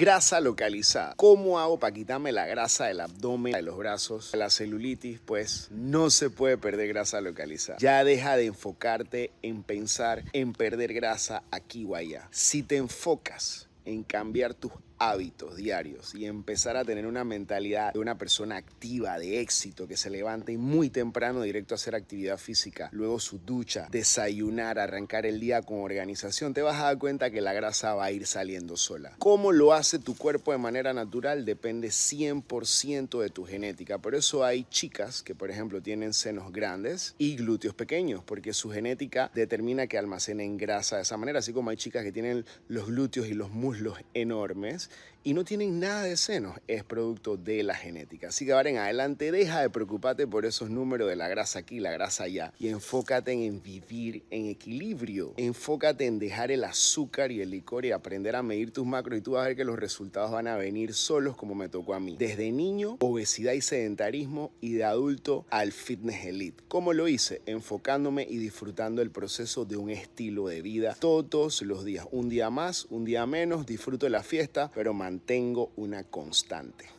Grasa localizada. ¿Cómo hago para quitarme la grasa del abdomen, de los brazos, la celulitis? Pues no se puede perder grasa localizada. Ya deja de enfocarte en pensar en perder grasa aquí o allá. Si te enfocas en cambiar tus hábitos diarios y empezar a tener una mentalidad de una persona activa, de éxito, que se levante y muy temprano directo a hacer actividad física, luego su ducha, desayunar, arrancar el día con organización, te vas a dar cuenta que la grasa va a ir saliendo sola. ¿Cómo lo hace tu cuerpo de manera natural? Depende 100% de tu genética. Por eso hay chicas que, por ejemplo, tienen senos grandes y glúteos pequeños, porque su genética determina que almacenen grasa de esa manera, así como hay chicas que tienen los glúteos y los muslos enormes y no tienen nada de senos, es producto de la genética. Así que ahora en adelante deja de preocuparte por esos números de la grasa aquí, la grasa allá y enfócate en vivir en equilibrio. Enfócate en dejar el azúcar y el licor y aprender a medir tus macros y tú vas a ver que los resultados van a venir solos como me tocó a mí. Desde niño, obesidad y sedentarismo y de adulto al fitness elite. ¿Cómo lo hice? Enfocándome y disfrutando el proceso de un estilo de vida todos los días. Un día más, un día menos, disfruto de la fiesta, pero mantengo una constante.